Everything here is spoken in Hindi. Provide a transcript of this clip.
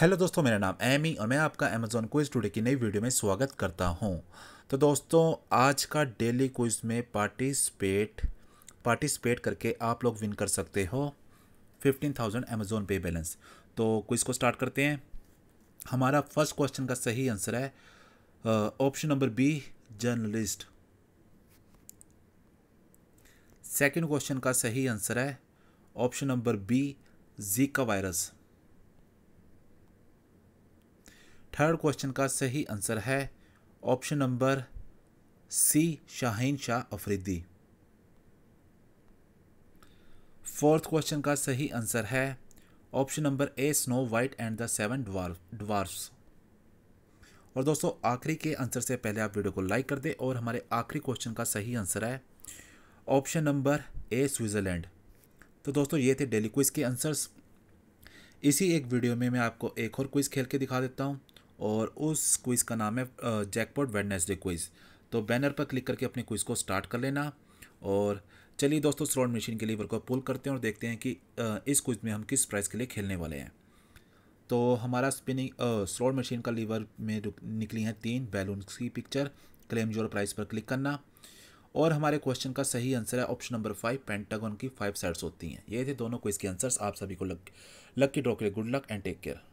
हेलो दोस्तों मेरा नाम एमी और मैं आपका अमेजोन क्विज टूडे की नई वीडियो में स्वागत करता हूं तो दोस्तों आज का डेली क्विज में पार्टिसिपेट पार्टिसिपेट करके आप लोग विन कर सकते हो fifteen thousand Amazon pay balance तो क्विज़ को स्टार्ट करते हैं हमारा फर्स्ट क्वेश्चन का सही आंसर है option number B journalist second question का सही आंसर है option number B Zika virus third question का सही आंसर है option number C Shaheen Shah Afridi fourth question का सही आंसर है option number A snow white and the seven dwarf और दोस्तों आखिरी के आंसर से पहले आप वीडियो को लाइक कर दें और हमारे आखिरी क्वेश्चन का सही आंसर है ऑप्शन नंबर ए स्विट्ज़रलैंड तो दोस्तों ये थे डेली क्विज़ के आंसर्स इसी एक वीडियो में मैं आपको एक और क्विज़ खेल के दिखा देता हूँ और उस क्विज़ का नाम है जैकपॉट वेडनेसडे क्विज़ तो बैनर पर क्लिक करके अपने क्विज़ को स्टार्ट कर लेना और चलिए दोस्तों स्लॉट मशीन के लिए वर्क पुल करते हैं और देखते हैं कि इस क्विज में हम किस प्राइस के लिए खेलने वाले हैं तो हमारा स्पिनिंग स्लॉट मशीन का लीवर में निकली हैं तीन बैलून की पिक्चर क्लेम जोर प्राइस पर क्लिक करना और हमारे क्वेश्चन का सही आंसर है ऑप्शन नंबर फाइव पेंटागन की फाइव साइड्स होती हैं ये थे दोनों क्विज के आंसर्स आप सभी को लक लक की ड्रॉ के लिए good luck and take care